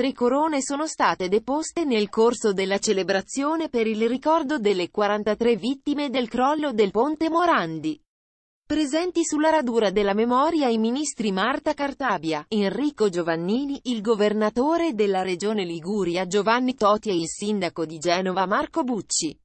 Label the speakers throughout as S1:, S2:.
S1: Tre corone sono state deposte nel corso della celebrazione per il ricordo delle 43 vittime del crollo del ponte Morandi. Presenti sulla radura della memoria i ministri Marta Cartabia, Enrico Giovannini, il governatore della regione Liguria Giovanni Toti e il sindaco di Genova Marco Bucci.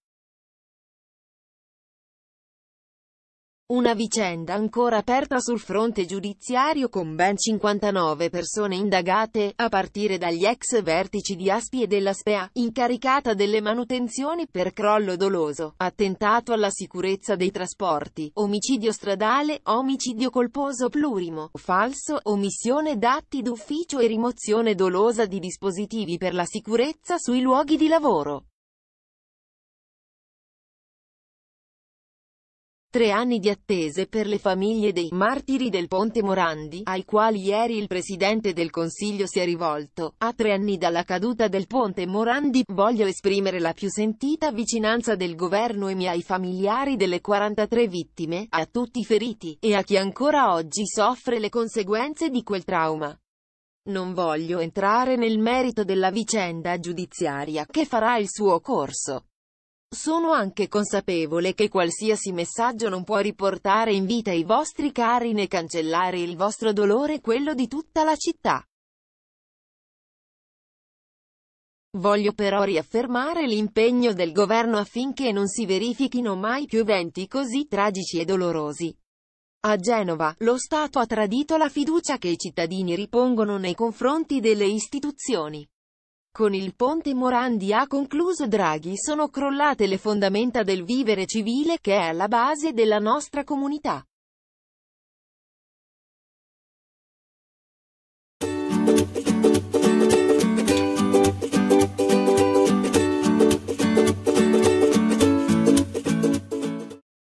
S1: Una vicenda ancora aperta sul fronte giudiziario con ben 59 persone indagate, a partire dagli ex vertici di Aspi e della SPEA, incaricata delle manutenzioni per crollo doloso, attentato alla sicurezza dei trasporti, omicidio stradale, omicidio colposo plurimo, falso, omissione d'atti d'ufficio e rimozione dolosa di dispositivi per la sicurezza sui luoghi di lavoro. Tre anni di attese per le famiglie dei martiri del Ponte Morandi, ai quali ieri il Presidente del Consiglio si è rivolto. A tre anni dalla caduta del Ponte Morandi, voglio esprimere la più sentita vicinanza del Governo e miei familiari delle 43 vittime, a tutti i feriti, e a chi ancora oggi soffre le conseguenze di quel trauma. Non voglio entrare nel merito della vicenda giudiziaria che farà il suo corso. Sono anche consapevole che qualsiasi messaggio non può riportare in vita i vostri cari né cancellare il vostro dolore e quello di tutta la città. Voglio però riaffermare l'impegno del governo affinché non si verifichino mai più eventi così tragici e dolorosi. A Genova, lo Stato ha tradito la fiducia che i cittadini ripongono nei confronti delle istituzioni. Con il ponte Morandi ha concluso Draghi sono crollate le fondamenta del vivere civile che è alla base della nostra comunità.